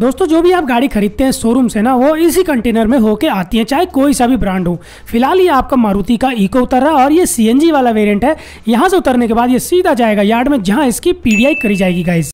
दोस्तों जो भी आप गाड़ी खरीदते हैं शोरूम से ना वो इसी कंटेनर में होके आती है चाहे कोई सा भी ब्रांड हो फिलहाल ये आपका मारुति का इको उतर रहा है और ये सी वाला वेरियंट है यहाँ से उतरने के बाद ये सीधा जाएगा यार्ड में जहाँ इसकी पी करी जाएगी गाइस